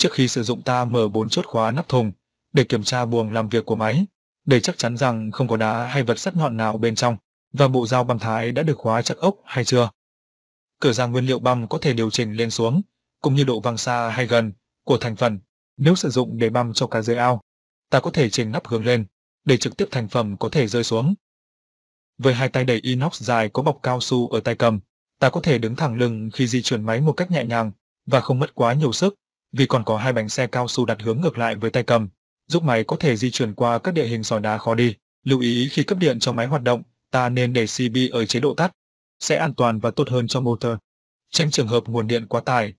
trước khi sử dụng ta mở 4 chốt khóa nắp thùng để kiểm tra buồng làm việc của máy, để chắc chắn rằng không có đá hay vật sắt nhọn nào bên trong và bộ dao băm thái đã được khóa chắc ốc hay chưa. Cửa ra nguyên liệu băm có thể điều chỉnh lên xuống, cũng như độ văng xa hay gần của thành phần nếu sử dụng để băm cho cá dưới ao. Ta có thể chỉnh nắp hướng lên để trực tiếp thành phẩm có thể rơi xuống. Với hai tay đẩy inox dài có bọc cao su ở tay cầm, ta có thể đứng thẳng lưng khi di chuyển máy một cách nhẹ nhàng và không mất quá nhiều sức vì còn có hai bánh xe cao su đặt hướng ngược lại với tay cầm, giúp máy có thể di chuyển qua các địa hình sỏi đá khó đi. Lưu ý khi cấp điện cho máy hoạt động, ta nên để CB ở chế độ tắt, sẽ an toàn và tốt hơn cho motor. Tránh trường hợp nguồn điện quá tải,